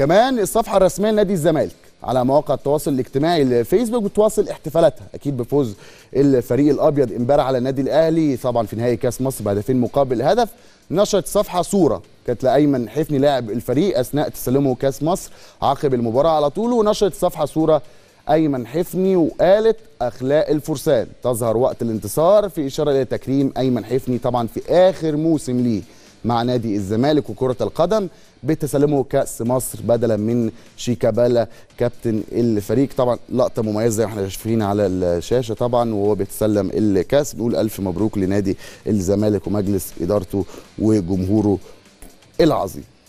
كمان الصفحه الرسميه لنادي الزمالك على مواقع التواصل الاجتماعي الفيسبوك بتواصل احتفالاتها اكيد بفوز الفريق الابيض امبارح على النادي الاهلي طبعا في نهائي كاس مصر بهدفين مقابل هدف نشرت صفحه صوره كانت لايمن حفني لاعب الفريق اثناء تسلمه كاس مصر عقب المباراه على طول ونشرت صفحه صوره ايمن حفني وقالت اخلاق الفرسان تظهر وقت الانتصار في اشاره الى تكريم ايمن حفني طبعا في اخر موسم ليه مع نادي الزمالك وكرة القدم بتسلمه كأس مصر بدلا من شيكابالا كابتن الفريق طبعا لقطة مميزة زي ما احنا شايفين على الشاشة طبعا وهو بيتسلم الكأس بيقول ألف مبروك لنادي الزمالك ومجلس إدارته وجمهوره العظيم